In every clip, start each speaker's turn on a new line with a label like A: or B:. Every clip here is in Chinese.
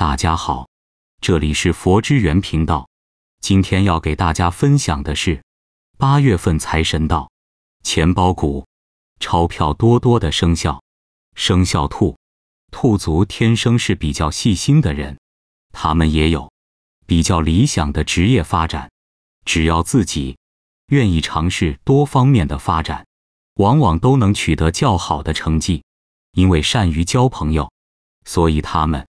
A: 大家好，这里是佛之源频道。今天要给大家分享的是八月份财神到，钱包鼓，钞票多多的生肖，生肖兔。兔族天生是比较细心的人，他们也有比较理想的职业发展。只要自己愿意尝试多方面的发展，往往都能取得较好的成绩。因为善于交朋友，所以他们。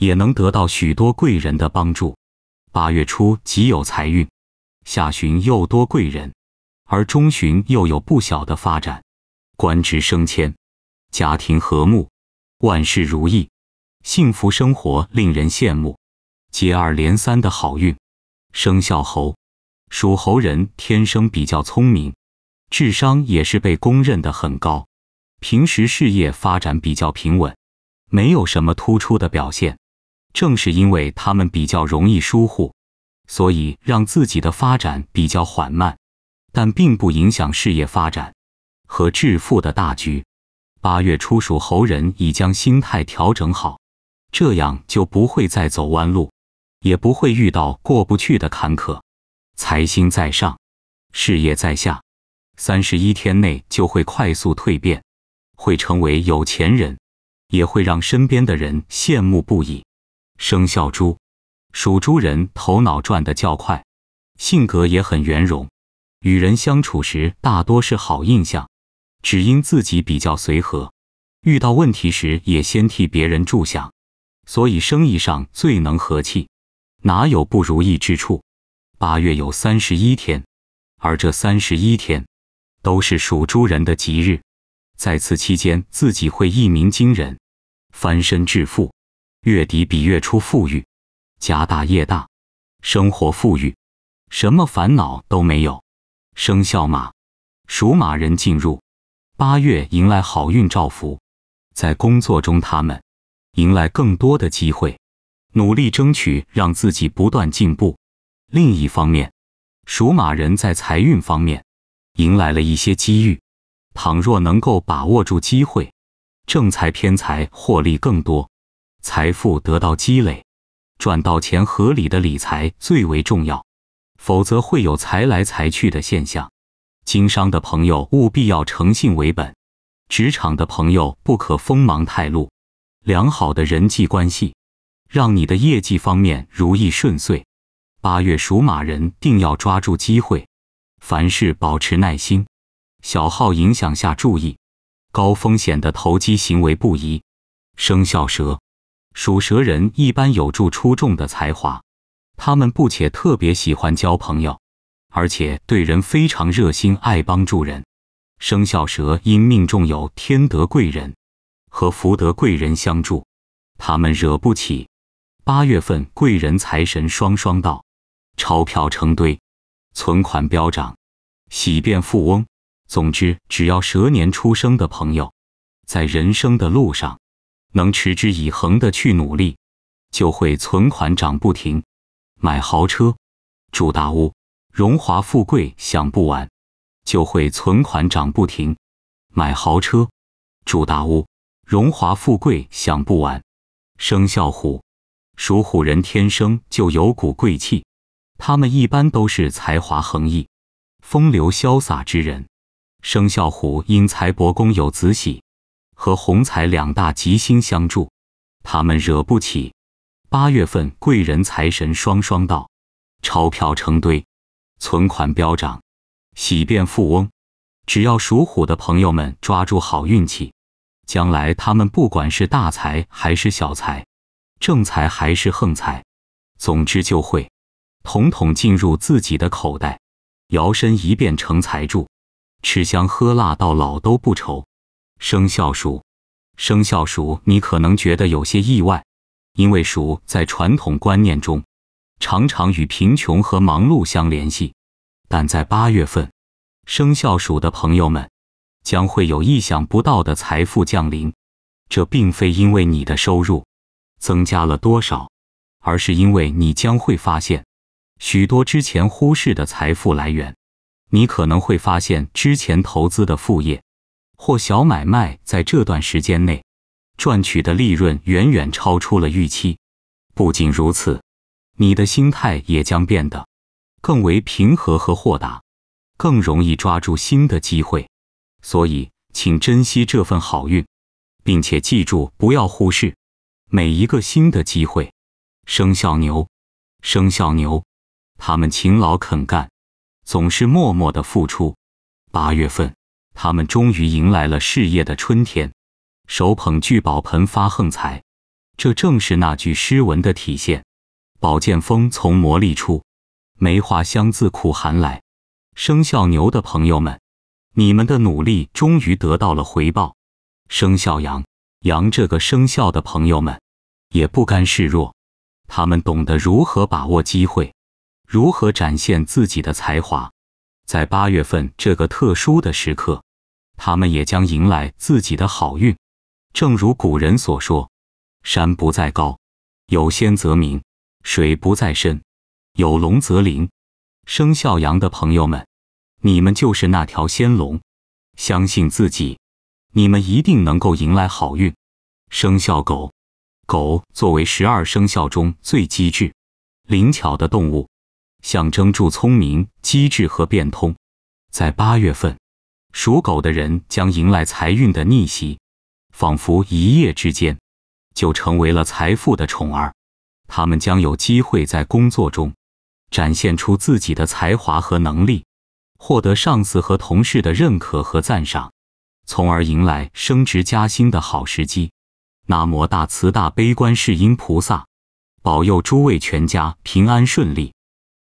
A: 也能得到许多贵人的帮助，八月初极有财运，下旬又多贵人，而中旬又有不小的发展，官职升迁，家庭和睦，万事如意，幸福生活令人羡慕。接二连三的好运。生肖猴，属猴人天生比较聪明，智商也是被公认的很高，平时事业发展比较平稳，没有什么突出的表现。正是因为他们比较容易疏忽，所以让自己的发展比较缓慢，但并不影响事业发展和致富的大局。八月初属猴人已将心态调整好，这样就不会再走弯路，也不会遇到过不去的坎坷。财星在上，事业在下，三十一天内就会快速蜕变，会成为有钱人，也会让身边的人羡慕不已。生肖猪，属猪人头脑转得较快，性格也很圆融，与人相处时大多是好印象，只因自己比较随和，遇到问题时也先替别人着想，所以生意上最能和气，哪有不如意之处？八月有三十一天，而这三十一天都是属猪人的吉日，在此期间自己会一鸣惊人，翻身致富。月底比月初富裕，家大业大，生活富裕，什么烦恼都没有。生肖马，属马人进入八月迎来好运照福，在工作中他们迎来更多的机会，努力争取让自己不断进步。另一方面，属马人在财运方面迎来了一些机遇，倘若能够把握住机会，正财偏财获利更多。财富得到积累，赚到钱合理的理财最为重要，否则会有财来财去的现象。经商的朋友务必要诚信为本，职场的朋友不可锋芒太露。良好的人际关系，让你的业绩方面如意顺遂。八月属马人定要抓住机会，凡事保持耐心。小号影响下注意，高风险的投机行为不宜。生肖蛇。属蛇人一般有助出众的才华，他们不且特别喜欢交朋友，而且对人非常热心，爱帮助人。生肖蛇因命中有天德贵人和福德贵人相助，他们惹不起。八月份贵人财神双双到，钞票成堆，存款飙涨，喜变富翁。总之，只要蛇年出生的朋友，在人生的路上。能持之以恒的去努力，就会存款涨不停，买豪车，住大屋，荣华富贵享不完；就会存款涨不停，买豪车，住大屋，荣华富贵享不完。生肖虎，属虎人天生就有股贵气，他们一般都是才华横溢、风流潇洒之人。生肖虎因财帛宫有子喜。和红财两大吉星相助，他们惹不起。八月份贵人财神双双到，钞票成堆，存款飙涨，喜变富翁。只要属虎的朋友们抓住好运气，将来他们不管是大财还是小财，正财还是横财，总之就会统统进入自己的口袋，摇身一变成财主，吃香喝辣到老都不愁。生肖鼠，生肖鼠，你可能觉得有些意外，因为鼠在传统观念中，常常与贫穷和忙碌相联系。但在八月份，生肖鼠的朋友们将会有意想不到的财富降临。这并非因为你的收入增加了多少，而是因为你将会发现许多之前忽视的财富来源。你可能会发现之前投资的副业。或小买卖在这段时间内，赚取的利润远远超出了预期。不仅如此，你的心态也将变得更为平和和豁达，更容易抓住新的机会。所以，请珍惜这份好运，并且记住，不要忽视每一个新的机会。生肖牛，生肖牛，他们勤劳肯干，总是默默的付出。八月份。他们终于迎来了事业的春天，手捧聚宝盆发横财，这正是那句诗文的体现：“宝剑锋从磨砺出，梅花香自苦寒来。”生肖牛的朋友们，你们的努力终于得到了回报。生肖羊，羊这个生肖的朋友们也不甘示弱，他们懂得如何把握机会，如何展现自己的才华。在八月份这个特殊的时刻，他们也将迎来自己的好运。正如古人所说：“山不在高，有仙则名；水不在深，有龙则灵。”生肖羊的朋友们，你们就是那条仙龙，相信自己，你们一定能够迎来好运。生肖狗，狗作为十二生肖中最机智、灵巧的动物。象征住聪明、机智和变通。在八月份，属狗的人将迎来财运的逆袭，仿佛一夜之间就成为了财富的宠儿。他们将有机会在工作中展现出自己的才华和能力，获得上司和同事的认可和赞赏，从而迎来升职加薪的好时机。南无大慈大悲观世音菩萨，保佑诸位全家平安顺利。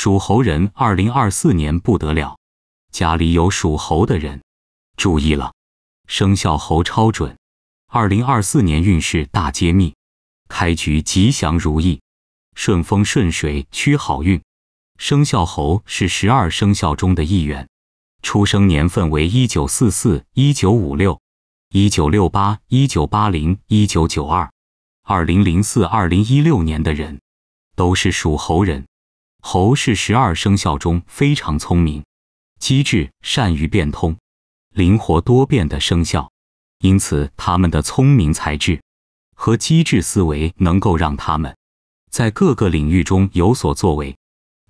A: 属猴人，二零二四年不得了，家里有属猴的人，注意了，生肖猴超准，二零二四年运势大揭秘，开局吉祥如意，顺风顺水趋好运。生肖猴是十二生肖中的一员，出生年份为一九四四、一九五六、一九六八、一九八零、一九九二、二零零四、二零一六年的人，都是属猴人。猴是十二生肖中非常聪明、机智、善于变通、灵活多变的生肖，因此他们的聪明才智和机智思维能够让他们在各个领域中有所作为。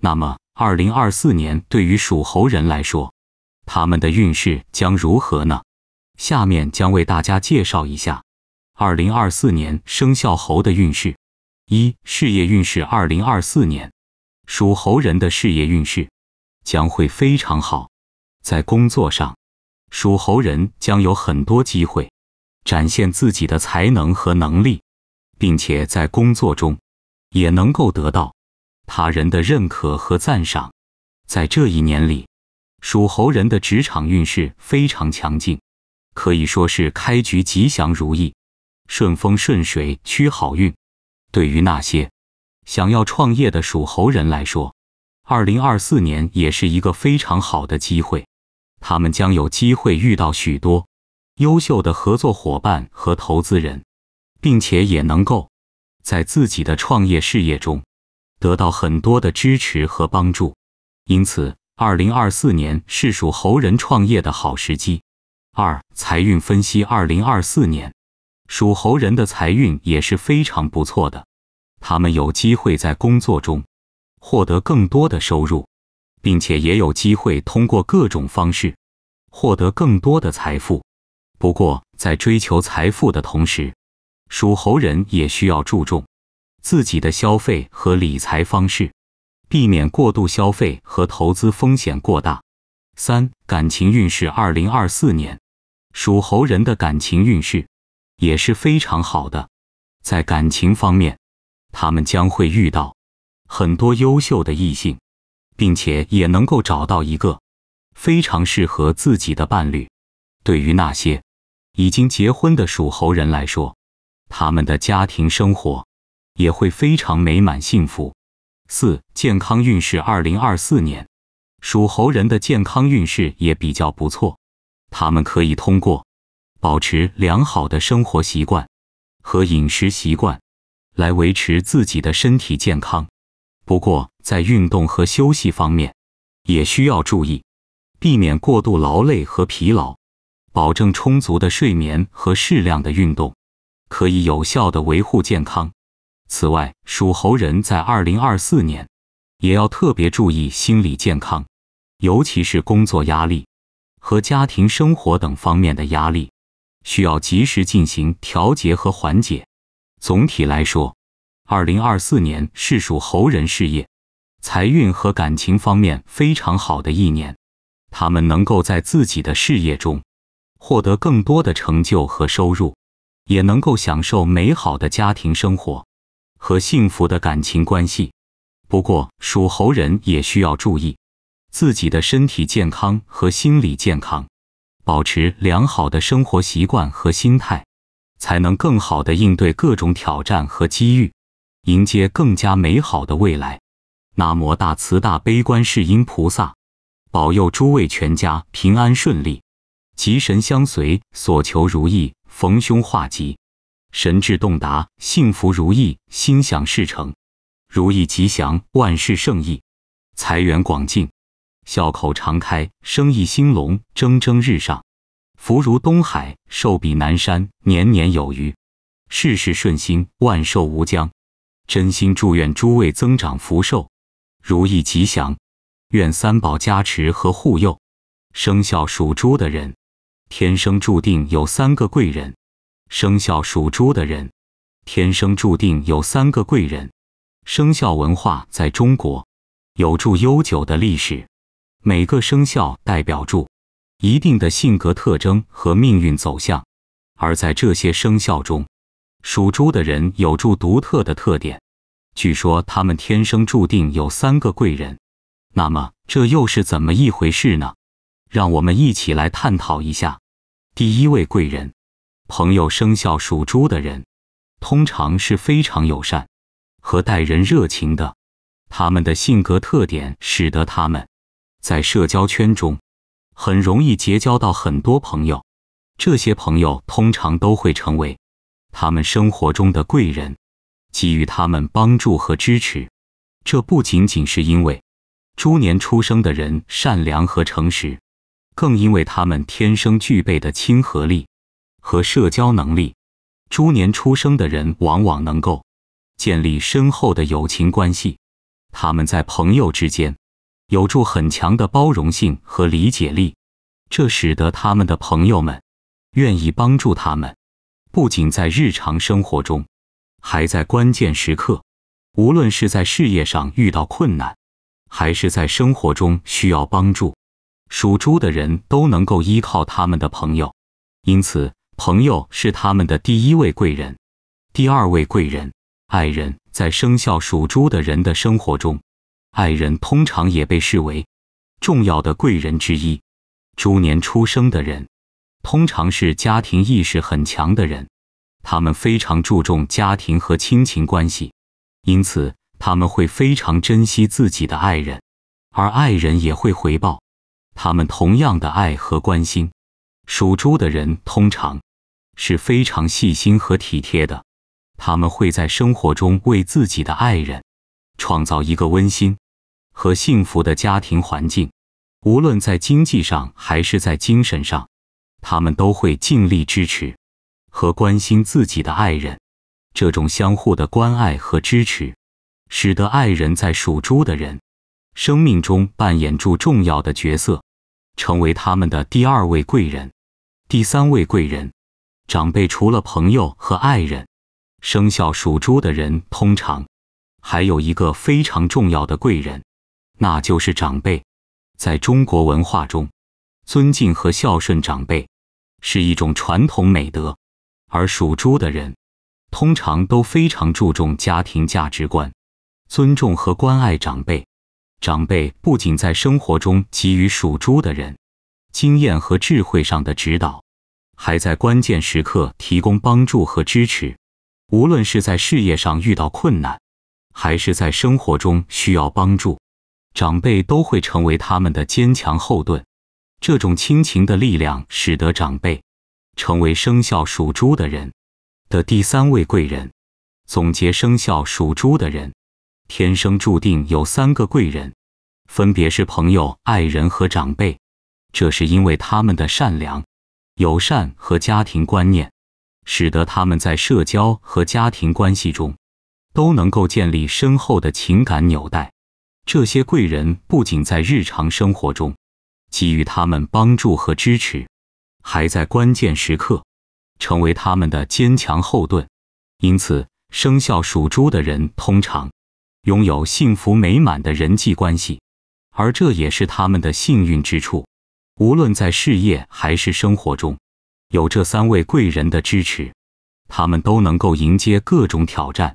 A: 那么，二零二四年对于属猴人来说，他们的运势将如何呢？下面将为大家介绍一下二零二四年生肖猴的运势。一、事业运势：二零二四年属猴人的事业运势将会非常好，在工作上，属猴人将有很多机会展现自己的才能和能力，并且在工作中也能够得到他人的认可和赞赏。在这一年里，属猴人的职场运势非常强劲，可以说是开局吉祥如意、顺风顺水、趋好运。对于那些。想要创业的属猴人来说，二零二四年也是一个非常好的机会，他们将有机会遇到许多优秀的合作伙伴和投资人，并且也能够在自己的创业事业中得到很多的支持和帮助。因此，二零二四年是属猴人创业的好时机。二、财运分析：二零二四年，属猴人的财运也是非常不错的。他们有机会在工作中获得更多的收入，并且也有机会通过各种方式获得更多的财富。不过，在追求财富的同时，属猴人也需要注重自己的消费和理财方式，避免过度消费和投资风险过大。三、感情运势。二零二四年，属猴人的感情运势也是非常好的，在感情方面。他们将会遇到很多优秀的异性，并且也能够找到一个非常适合自己的伴侣。对于那些已经结婚的属猴人来说，他们的家庭生活也会非常美满幸福。四、健康运势。二零二四年，属猴人的健康运势也比较不错，他们可以通过保持良好的生活习惯和饮食习惯。来维持自己的身体健康，不过在运动和休息方面也需要注意，避免过度劳累和疲劳，保证充足的睡眠和适量的运动，可以有效的维护健康。此外，属猴人在二零二四年也要特别注意心理健康，尤其是工作压力和家庭生活等方面的压力，需要及时进行调节和缓解。总体来说，二零二四年是属猴人事业、财运和感情方面非常好的一年。他们能够在自己的事业中获得更多的成就和收入，也能够享受美好的家庭生活和幸福的感情关系。不过，属猴人也需要注意自己的身体健康和心理健康，保持良好的生活习惯和心态。才能更好的应对各种挑战和机遇，迎接更加美好的未来。南无大慈大悲观世音菩萨，保佑诸位全家平安顺利，吉神相随，所求如意，逢凶化吉，神智洞达，幸福如意，心想事成，如意吉祥，万事胜意，财源广进，笑口常开，生意兴隆，蒸蒸日上。福如东海，寿比南山，年年有余，事事顺心，万寿无疆。真心祝愿诸位增长福寿，如意吉祥。愿三宝加持和护佑。生肖属猪的人，天生注定有三个贵人。生肖属猪的人，天生注定有三个贵人。生肖文化在中国有着悠久的历史，每个生肖代表住。一定的性格特征和命运走向，而在这些生肖中，属猪的人有著独特的特点。据说他们天生注定有三个贵人，那么这又是怎么一回事呢？让我们一起来探讨一下。第一位贵人，朋友生肖属猪的人，通常是非常友善和待人热情的。他们的性格特点使得他们在社交圈中。很容易结交到很多朋友，这些朋友通常都会成为他们生活中的贵人，给予他们帮助和支持。这不仅仅是因为猪年出生的人善良和诚实，更因为他们天生具备的亲和力和社交能力。猪年出生的人往往能够建立深厚的友情关系，他们在朋友之间。有助很强的包容性和理解力，这使得他们的朋友们愿意帮助他们。不仅在日常生活中，还在关键时刻，无论是在事业上遇到困难，还是在生活中需要帮助，属猪的人都能够依靠他们的朋友。因此，朋友是他们的第一位贵人，第二位贵人，爱人。在生肖属猪的人的生活中。爱人通常也被视为重要的贵人之一。猪年出生的人通常是家庭意识很强的人，他们非常注重家庭和亲情关系，因此他们会非常珍惜自己的爱人，而爱人也会回报他们同样的爱和关心。属猪的人通常是非常细心和体贴的，他们会在生活中为自己的爱人。创造一个温馨和幸福的家庭环境，无论在经济上还是在精神上，他们都会尽力支持和关心自己的爱人。这种相互的关爱和支持，使得爱人在属猪的人生命中扮演住重要的角色，成为他们的第二位贵人、第三位贵人。长辈除了朋友和爱人，生肖属猪的人通常。还有一个非常重要的贵人，那就是长辈。在中国文化中，尊敬和孝顺长辈是一种传统美德。而属猪的人通常都非常注重家庭价值观，尊重和关爱长辈。长辈不仅在生活中给予属猪的人经验和智慧上的指导，还在关键时刻提供帮助和支持。无论是在事业上遇到困难，还是在生活中需要帮助，长辈都会成为他们的坚强后盾。这种亲情的力量，使得长辈成为生肖属猪的人的第三位贵人。总结：生肖属猪的人天生注定有三个贵人，分别是朋友、爱人和长辈。这是因为他们的善良、友善和家庭观念，使得他们在社交和家庭关系中。都能够建立深厚的情感纽带。这些贵人不仅在日常生活中给予他们帮助和支持，还在关键时刻成为他们的坚强后盾。因此，生肖属猪的人通常拥有幸福美满的人际关系，而这也是他们的幸运之处。无论在事业还是生活中，有这三位贵人的支持，他们都能够迎接各种挑战。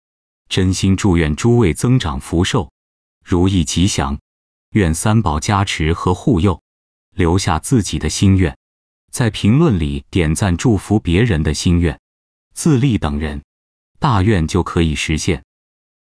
A: 真心祝愿诸位增长福寿，如意吉祥，愿三宝加持和护佑，留下自己的心愿，在评论里点赞祝福别人的心愿，自立等人，大愿就可以实现。